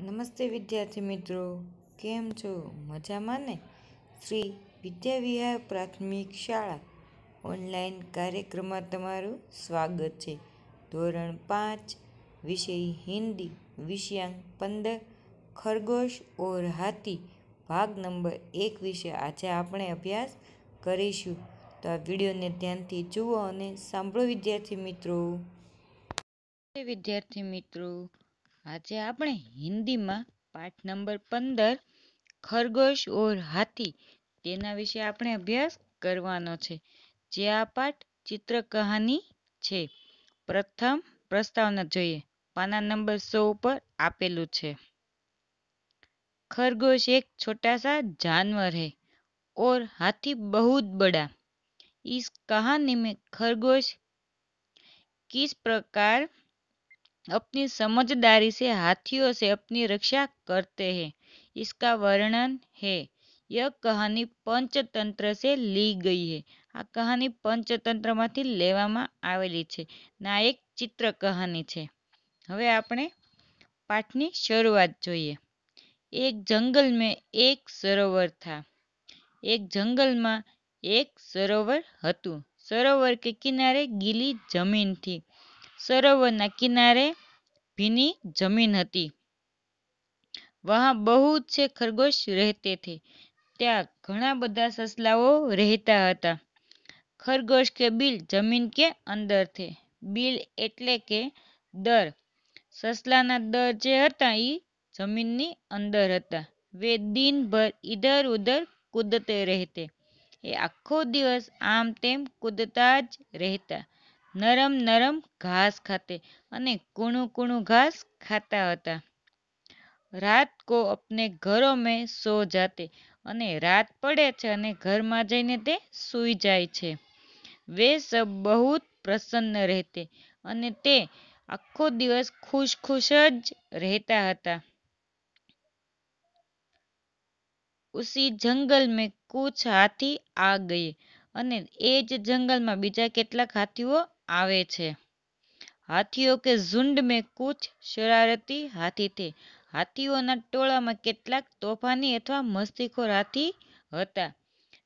નમસ્તે વિદ્યાર્થી મિત્રો કેમ છો મજામાં ને શ્રી વિદ્યાવિહાર પ્રાથમિક શાળા ઓનલાઈન કાર્યક્રમમાં તમારું સ્વાગત છે ધોરણ પાંચ વિષય હિન્દી વિષયાંક પંદર ખરગોશ ઓર હાથી ભાગ નંબર એક વિશે આજે આપણે અભ્યાસ કરીશું તો આ વિડીયોને ધ્યાનથી જુઓ અને સાંભળો વિદ્યાર્થી મિત્રો વિદ્યાર્થી મિત્રો આજે આપણે હિન્દીમાં પાઠ નંબર પંદર ખરગોશ ઓર હાથી તેના વિશે આપણે અભ્યાસ કરવાનો છે જે આ પાઠ ચિત્ર કહાની છે પ્રથમ પ્રસ્તાવના જોઈએ પાના નંબર સો ઉપર આપેલું છે ખરગોશ એક છોટા સા જાનવર હૈ ઓર હાથી બહુ બડા इस કહાની में खरगोश किस प्रकार अपनी समझदारी से हाथियों से अपनी रक्षा करते हैं इसका वर्णन है यह कहानी પંચતંત્ર से લી ગઈ હે આ કહાની પંચતંત્રમાંથી લેવામાં આવેલી છે ના ચિત્ર કહાની છે હવે આપણે પાઠની શરૂઆત જોઈએ એક જંગલ મેં એક સરોવર થા એક જંગલમાં એક સરોવર હતું સરોવર કે કિનારે ગીલી જમીન થી સરોવરના કિનારે ભીની જમીન હતી વહાં બહુ છે ખરગોશ રહેતે થે ત્યાં ઘણા બધા સસલાઓ રહેતા હતા ખરગોશ કે બિલ જમીન કે અંદર થે બિલ એટલે કે દર સસલાના દર જે હતા એ જમીનની અંદર હતા વે દિનભર ઇધર ઉધર કૂદતે રહેતે એ આખો દિવસ આમ તેમ કૂદતા જ રહેતા નરમ નરમ ઘાસ ખાતે અને કૂણું કુણું ઘાસ ખાતા હતા રાત કો અપને ઘરો મેં સો જાતે અને રાત પડે છે અને ઘરમાં જઈને તે સૂઈ જાય છે વે સબ બહુ પ્રસન્ન રહેતે અને તે આખો દિવસ ખુશ ખુશ જ રહેતા હતા ઉસી જંગલ મેં કુછ હાથી આ ગયે અને એ જ જંગલમાં બીજા કેટલાક હાથીઓ આવે છે હાથીઓ કે ઝુંડ મેં કુછ શરારતી હાથી થે હાથીઓના ટોળામાં કેટલાક તોફાની અથવા મસ્તીખોર હાથી હતા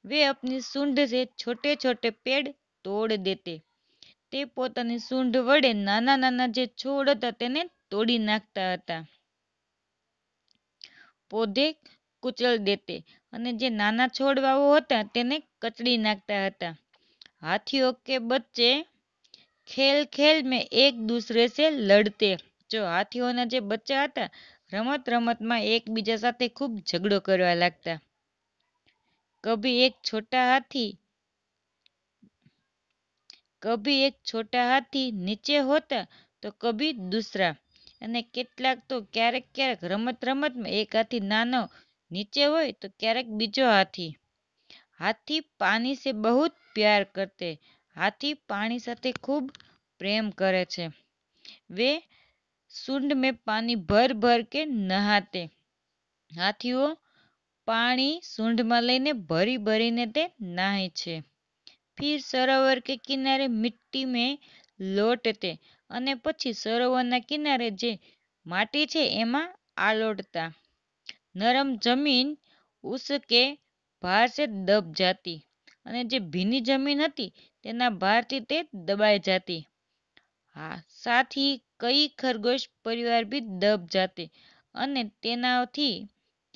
વે અપની સૂંઢ સે છોટે છોટે પેડ તોડ દેતે તે પોતાની સૂંઢ વડે નાના નાના જે છોડ હતા તેને તોડી નાખતા હતા પોધે કુચલ દેતે અને જે નાના છોડવાઓ હતા તેને કચડી નાખતા હતા હાથીઓ કે બચ્ચે ખેલ ખેલ મેં એક દૂસરે સે લડતે જો હાથીઓના જે બચ્ચા હતા રમત રમતમાં એકબીજા સાથે ખૂબ ઝઘડો કરવા લાગતા કભી એક છોટા હાથી કભી એક છોટા હાથી નીચે હોતા તો કભી દૂસરા અને કેટલાક તો ક્યારેક ક્યારેક રમત રમતમાં એક હાથી નાનો નીચે હોય તો ક્યારેક બીજો હાથી હાથી પાણી સે બહુ પ્યાર કરતે હાથી પાણી સાથે ખૂબ પ્રેમ કરે છે વે સુંડ મેં પાણી ભર ભર કે નહાતે હાથીઓ પાણી સૂંઢમાં લઈને ભરી ભરીને તે નાહે છે ફિર સરોવર કે કિનારે મિટ્ટી મેં લોટતે અને પછી સરોવરના કિનારે જે માટી છે એમાં આલોટતા નરમ જમીન ઉસકે ભાર સે દબ જાતી અને જે ભીની જમીન હતી તેના ભારથી તે દબાઈ જતી હા સાથી કઈ ખરગોશ પરિવાર બી દબ જાતે અને તેનાથી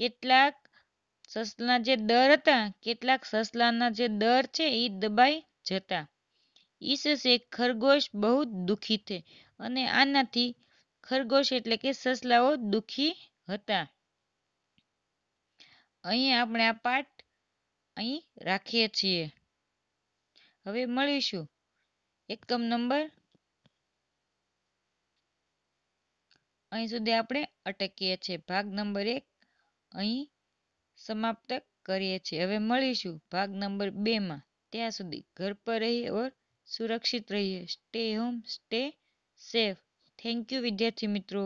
કેટલાક સસલા જે ડર હતા કેટલાક સસલાના જે દર છે એ દબાઈ જતા ઈસસે ખરગોશ બહુ દુઃખી છે અને આનાથી ખરગોશ એટલે કે સસલાઓ દુઃખી હતા અહીંયા આપણે આ પાઠ અહીં રાખીએ છીએ હવે મળીશું એકમ નંબર અહીં સુધી આપણે અટકીએ છીએ ભાગ નંબર એક અહીં સમાપ્ત કરીએ છીએ હવે મળીશું ભાગ નંબર બેમાં ત્યાં સુધી ઘર પર રહીએ ઓર સુરક્ષિત રહીએ stay home stay safe thank you વિદ્યાર્થી મિત્રો